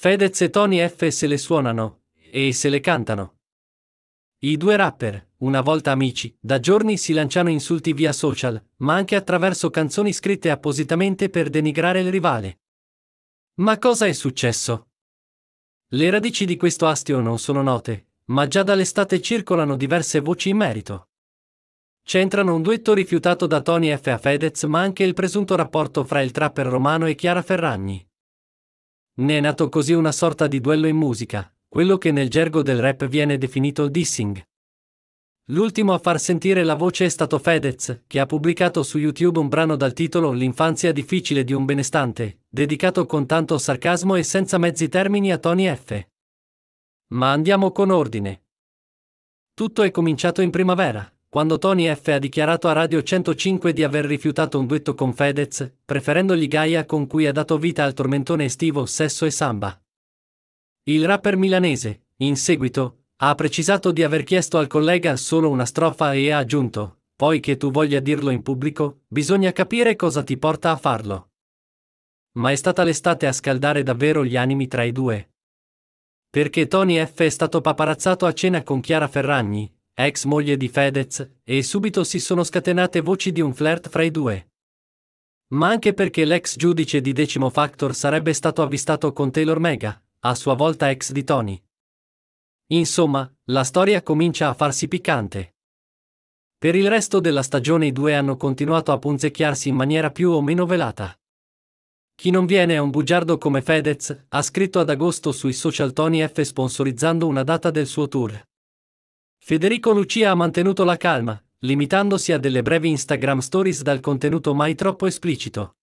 Fedez e Tony F se le suonano e se le cantano. I due rapper, una volta amici, da giorni si lanciano insulti via social, ma anche attraverso canzoni scritte appositamente per denigrare il rivale. Ma cosa è successo? Le radici di questo astio non sono note, ma già dall'estate circolano diverse voci in merito. C'entrano un duetto rifiutato da Tony F a Fedez ma anche il presunto rapporto fra il trapper romano e Chiara Ferragni. Ne è nato così una sorta di duello in musica, quello che nel gergo del rap viene definito dissing. L'ultimo a far sentire la voce è stato Fedez, che ha pubblicato su YouTube un brano dal titolo L'infanzia difficile di un benestante, dedicato con tanto sarcasmo e senza mezzi termini a Tony F. Ma andiamo con ordine. Tutto è cominciato in primavera. Quando Tony F ha dichiarato a Radio 105 di aver rifiutato un duetto con Fedez, preferendogli Gaia con cui ha dato vita al tormentone estivo Sesso e Samba. Il rapper milanese, in seguito, ha precisato di aver chiesto al collega solo una strofa e ha aggiunto, poi che tu voglia dirlo in pubblico, bisogna capire cosa ti porta a farlo. Ma è stata l'estate a scaldare davvero gli animi tra i due. Perché Tony F è stato paparazzato a cena con Chiara Ferragni, ex moglie di Fedez, e subito si sono scatenate voci di un flirt fra i due. Ma anche perché l'ex giudice di Decimo Factor sarebbe stato avvistato con Taylor Mega, a sua volta ex di Tony. Insomma, la storia comincia a farsi piccante. Per il resto della stagione i due hanno continuato a punzecchiarsi in maniera più o meno velata. Chi non viene è un bugiardo come Fedez, ha scritto ad agosto sui social Tony F sponsorizzando una data del suo tour. Federico Lucia ha mantenuto la calma, limitandosi a delle brevi Instagram stories dal contenuto mai troppo esplicito.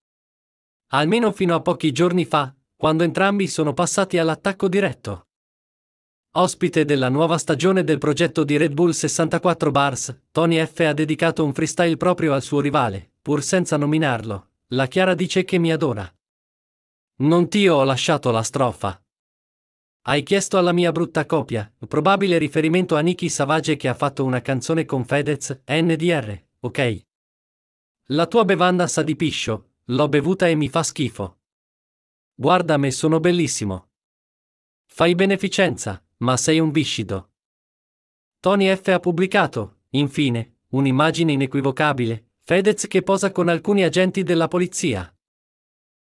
Almeno fino a pochi giorni fa, quando entrambi sono passati all'attacco diretto. Ospite della nuova stagione del progetto di Red Bull 64 Bars, Tony F ha dedicato un freestyle proprio al suo rivale, pur senza nominarlo. La Chiara dice che mi adora. Non ti ho lasciato la strofa, hai chiesto alla mia brutta copia, probabile riferimento a Nicky Savage che ha fatto una canzone con Fedez, NDR, ok? La tua bevanda sa di piscio, l'ho bevuta e mi fa schifo. Guarda me sono bellissimo. Fai beneficenza, ma sei un viscido. Tony F ha pubblicato, infine, un'immagine inequivocabile, Fedez che posa con alcuni agenti della polizia.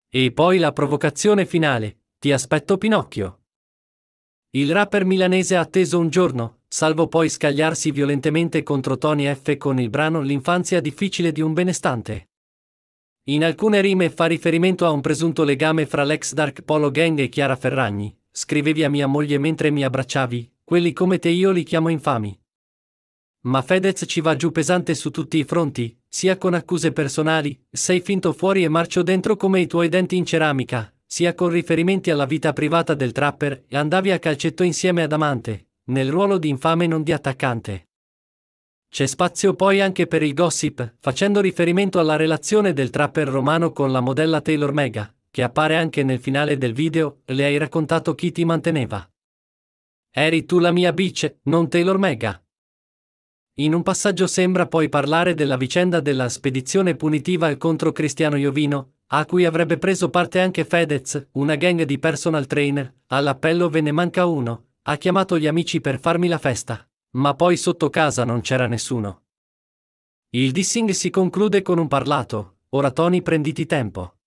E poi la provocazione finale, ti aspetto Pinocchio. Il rapper milanese ha atteso un giorno, salvo poi scagliarsi violentemente contro Tony F con il brano L'infanzia difficile di un benestante. In alcune rime fa riferimento a un presunto legame fra l'ex Dark Polo Gang e Chiara Ferragni. Scrivevi a mia moglie mentre mi abbracciavi, quelli come te io li chiamo infami. Ma Fedez ci va giù pesante su tutti i fronti, sia con accuse personali, sei finto fuori e marcio dentro come i tuoi denti in ceramica, sia con riferimenti alla vita privata del trapper, e andavi a calcetto insieme ad Amante, nel ruolo di infame non di attaccante. C'è spazio poi anche per il gossip, facendo riferimento alla relazione del trapper romano con la modella Taylor Mega, che appare anche nel finale del video, le hai raccontato chi ti manteneva. Eri tu la mia bitch, non Taylor Mega. In un passaggio sembra poi parlare della vicenda della spedizione punitiva contro Cristiano Iovino, a cui avrebbe preso parte anche Fedez, una gang di personal trainer, all'appello ve ne manca uno, ha chiamato gli amici per farmi la festa. Ma poi sotto casa non c'era nessuno. Il dissing si conclude con un parlato, ora Tony prenditi tempo.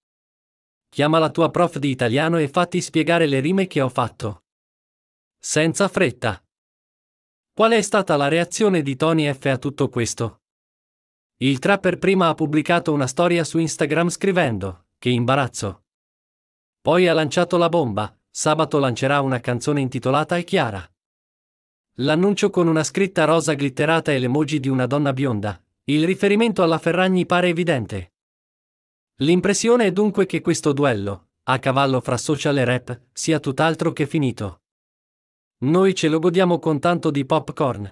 Chiama la tua prof di italiano e fatti spiegare le rime che ho fatto. Senza fretta. Qual è stata la reazione di Tony F a tutto questo? Il trapper prima ha pubblicato una storia su Instagram scrivendo, che imbarazzo. Poi ha lanciato la bomba, sabato lancerà una canzone intitolata E chiara. L'annuncio con una scritta rosa glitterata e l'emoji di una donna bionda, il riferimento alla Ferragni pare evidente. L'impressione è dunque che questo duello, a cavallo fra social e rap, sia tutt'altro che finito. Noi ce lo godiamo con tanto di popcorn.